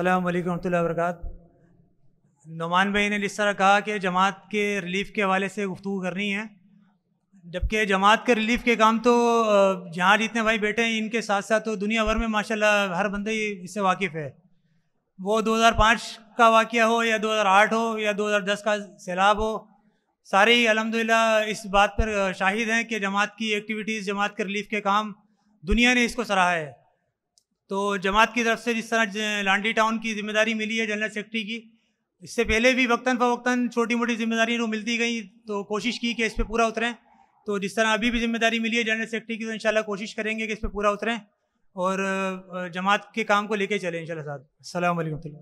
अल्लाम वरहमल वर्क नुमान भाई ने जिस तरह कहा कि जमात के रिलीफ के हवाले से गुफ्तु करनी है जबकि जमात के रिलीफ के काम तो जहाँ जितने भाई बैठे हैं इनके साथ साथ तो दुनिया भर में माशाल्लाह हर बंदे ही इससे वाकिफ़ है वो 2005 का वाक़ हो या 2008 हो या 2010 का सैलाब हो सारे ही अलहमदिल्ला इस बात पर शाहिद हैं कि जमात की एक्टिविटीज़ जमात के रिलीफ के काम दुनिया ने इसको सराहा है तो जमात की तरफ से जिस तरह लांडी टाउन की जिम्मेदारी मिली है जनरल सेक्रेटरी की इससे पहले भी वक्ता फ़वक्ता छोटी मोटी जिम्मेदारी वो तो मिलती गई तो कोशिश की कि इस पर पूरा उतरें तो जिस तरह अभी भी जिम्मेदारी मिली है जनरल सेक्रेटरी की तो इनशाला कोशिश करेंगे कि इस पर पूरा उतरें और जमात के काम को लेके चलें शाला साहब असल